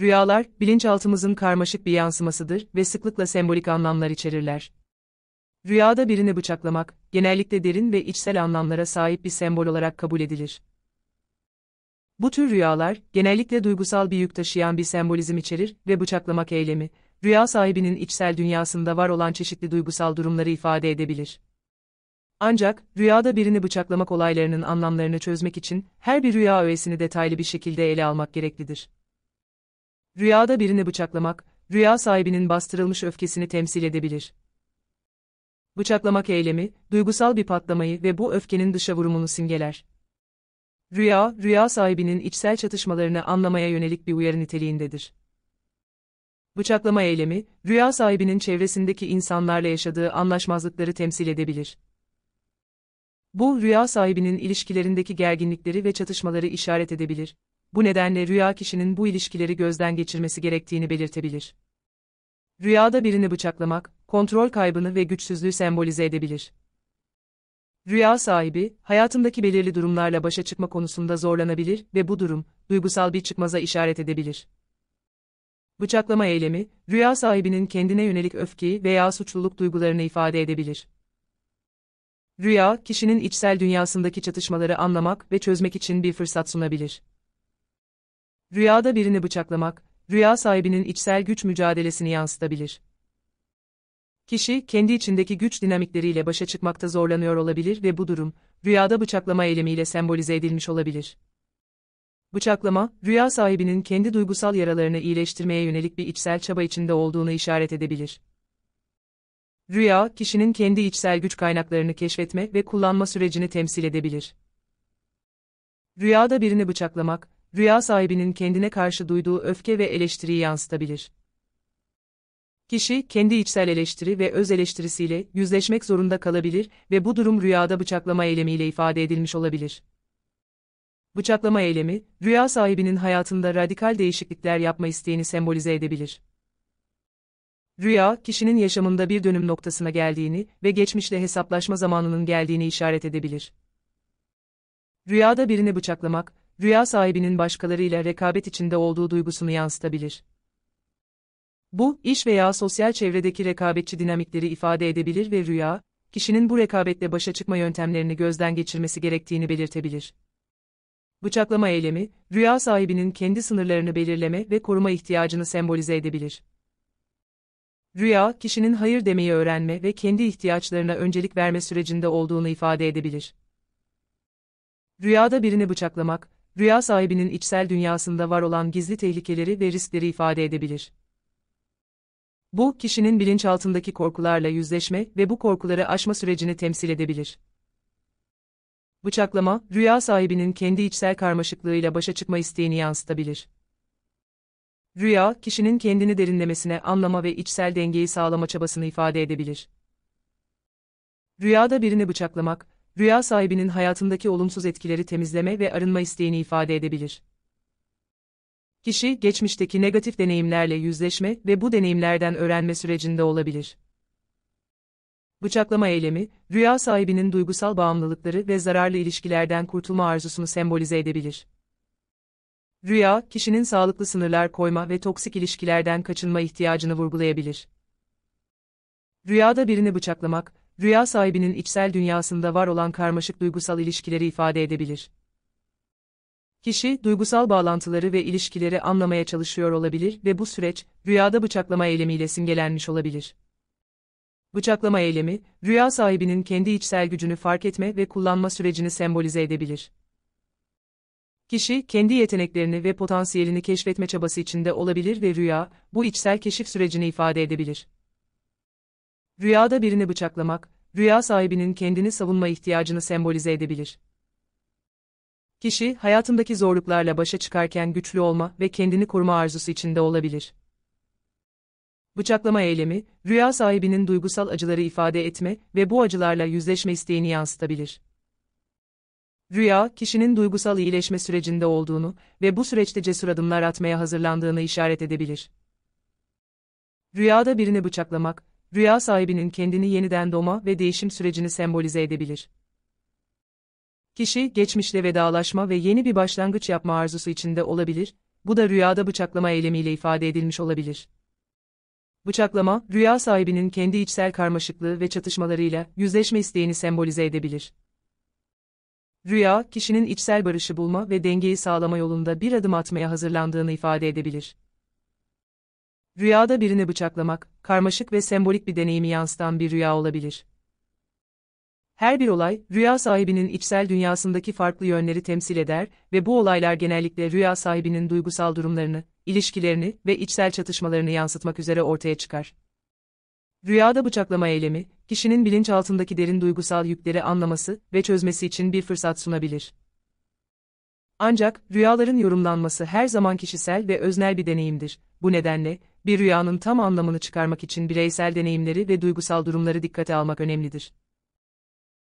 Rüyalar, bilinçaltımızın karmaşık bir yansımasıdır ve sıklıkla sembolik anlamlar içerirler. Rüyada birini bıçaklamak, genellikle derin ve içsel anlamlara sahip bir sembol olarak kabul edilir. Bu tür rüyalar, genellikle duygusal bir yük taşıyan bir sembolizm içerir ve bıçaklamak eylemi, rüya sahibinin içsel dünyasında var olan çeşitli duygusal durumları ifade edebilir. Ancak, rüyada birini bıçaklamak olaylarının anlamlarını çözmek için, her bir rüya öğesini detaylı bir şekilde ele almak gereklidir. Rüyada birini bıçaklamak, rüya sahibinin bastırılmış öfkesini temsil edebilir. Bıçaklamak eylemi, duygusal bir patlamayı ve bu öfkenin dışa vurumunu simgeler. Rüya, rüya sahibinin içsel çatışmalarını anlamaya yönelik bir uyarı niteliğindedir. Bıçaklama eylemi, rüya sahibinin çevresindeki insanlarla yaşadığı anlaşmazlıkları temsil edebilir. Bu, rüya sahibinin ilişkilerindeki gerginlikleri ve çatışmaları işaret edebilir bu nedenle rüya kişinin bu ilişkileri gözden geçirmesi gerektiğini belirtebilir. Rüyada birini bıçaklamak, kontrol kaybını ve güçsüzlüğü sembolize edebilir. Rüya sahibi, hayatındaki belirli durumlarla başa çıkma konusunda zorlanabilir ve bu durum, duygusal bir çıkmaza işaret edebilir. Bıçaklama eylemi, rüya sahibinin kendine yönelik öfkeyi veya suçluluk duygularını ifade edebilir. Rüya, kişinin içsel dünyasındaki çatışmaları anlamak ve çözmek için bir fırsat sunabilir. Rüyada birini bıçaklamak, rüya sahibinin içsel güç mücadelesini yansıtabilir. Kişi, kendi içindeki güç dinamikleriyle başa çıkmakta zorlanıyor olabilir ve bu durum, rüyada bıçaklama eylemiyle sembolize edilmiş olabilir. Bıçaklama, rüya sahibinin kendi duygusal yaralarını iyileştirmeye yönelik bir içsel çaba içinde olduğunu işaret edebilir. Rüya, kişinin kendi içsel güç kaynaklarını keşfetme ve kullanma sürecini temsil edebilir. Rüyada birini bıçaklamak, rüya sahibinin kendine karşı duyduğu öfke ve eleştiriyi yansıtabilir. Kişi, kendi içsel eleştiri ve öz eleştirisiyle yüzleşmek zorunda kalabilir ve bu durum rüyada bıçaklama eylemiyle ifade edilmiş olabilir. Bıçaklama eylemi, rüya sahibinin hayatında radikal değişiklikler yapma isteğini sembolize edebilir. Rüya, kişinin yaşamında bir dönüm noktasına geldiğini ve geçmişle hesaplaşma zamanının geldiğini işaret edebilir. Rüyada birini bıçaklamak, rüya sahibinin başkalarıyla rekabet içinde olduğu duygusunu yansıtabilir. Bu, iş veya sosyal çevredeki rekabetçi dinamikleri ifade edebilir ve rüya, kişinin bu rekabetle başa çıkma yöntemlerini gözden geçirmesi gerektiğini belirtebilir. Bıçaklama eylemi, rüya sahibinin kendi sınırlarını belirleme ve koruma ihtiyacını sembolize edebilir. Rüya, kişinin hayır demeyi öğrenme ve kendi ihtiyaçlarına öncelik verme sürecinde olduğunu ifade edebilir. Rüyada birini bıçaklamak, rüya sahibinin içsel dünyasında var olan gizli tehlikeleri ve riskleri ifade edebilir. Bu, kişinin bilinçaltındaki korkularla yüzleşme ve bu korkuları aşma sürecini temsil edebilir. Bıçaklama, rüya sahibinin kendi içsel karmaşıklığıyla başa çıkma isteğini yansıtabilir. Rüya, kişinin kendini derinlemesine anlama ve içsel dengeyi sağlama çabasını ifade edebilir. Rüyada birini bıçaklamak, rüya sahibinin hayatındaki olumsuz etkileri temizleme ve arınma isteğini ifade edebilir. Kişi, geçmişteki negatif deneyimlerle yüzleşme ve bu deneyimlerden öğrenme sürecinde olabilir. Bıçaklama eylemi, rüya sahibinin duygusal bağımlılıkları ve zararlı ilişkilerden kurtulma arzusunu sembolize edebilir. Rüya, kişinin sağlıklı sınırlar koyma ve toksik ilişkilerden kaçınma ihtiyacını vurgulayabilir. Rüyada birini bıçaklamak, rüya sahibinin içsel dünyasında var olan karmaşık duygusal ilişkileri ifade edebilir. Kişi, duygusal bağlantıları ve ilişkileri anlamaya çalışıyor olabilir ve bu süreç, rüyada bıçaklama eylemiyle simgelenmiş olabilir. Bıçaklama eylemi, rüya sahibinin kendi içsel gücünü fark etme ve kullanma sürecini sembolize edebilir. Kişi, kendi yeteneklerini ve potansiyelini keşfetme çabası içinde olabilir ve rüya, bu içsel keşif sürecini ifade edebilir. Rüyada birini bıçaklamak, rüya sahibinin kendini savunma ihtiyacını sembolize edebilir. Kişi, hayatındaki zorluklarla başa çıkarken güçlü olma ve kendini koruma arzusu içinde olabilir. Bıçaklama eylemi, rüya sahibinin duygusal acıları ifade etme ve bu acılarla yüzleşme isteğini yansıtabilir. Rüya, kişinin duygusal iyileşme sürecinde olduğunu ve bu süreçte cesur adımlar atmaya hazırlandığını işaret edebilir. Rüyada birini bıçaklamak, rüya sahibinin kendini yeniden doğma ve değişim sürecini sembolize edebilir. Kişi, geçmişle vedalaşma ve yeni bir başlangıç yapma arzusu içinde olabilir, bu da rüyada bıçaklama eylemiyle ifade edilmiş olabilir. Bıçaklama, rüya sahibinin kendi içsel karmaşıklığı ve çatışmalarıyla yüzleşme isteğini sembolize edebilir. Rüya, kişinin içsel barışı bulma ve dengeyi sağlama yolunda bir adım atmaya hazırlandığını ifade edebilir. Rüyada birini bıçaklamak, karmaşık ve sembolik bir deneyimi yansıtan bir rüya olabilir. Her bir olay, rüya sahibinin içsel dünyasındaki farklı yönleri temsil eder ve bu olaylar genellikle rüya sahibinin duygusal durumlarını, ilişkilerini ve içsel çatışmalarını yansıtmak üzere ortaya çıkar. Rüyada bıçaklama eylemi, kişinin bilinçaltındaki derin duygusal yükleri anlaması ve çözmesi için bir fırsat sunabilir. Ancak, rüyaların yorumlanması her zaman kişisel ve öznel bir deneyimdir. Bu nedenle, bir rüyanın tam anlamını çıkarmak için bireysel deneyimleri ve duygusal durumları dikkate almak önemlidir.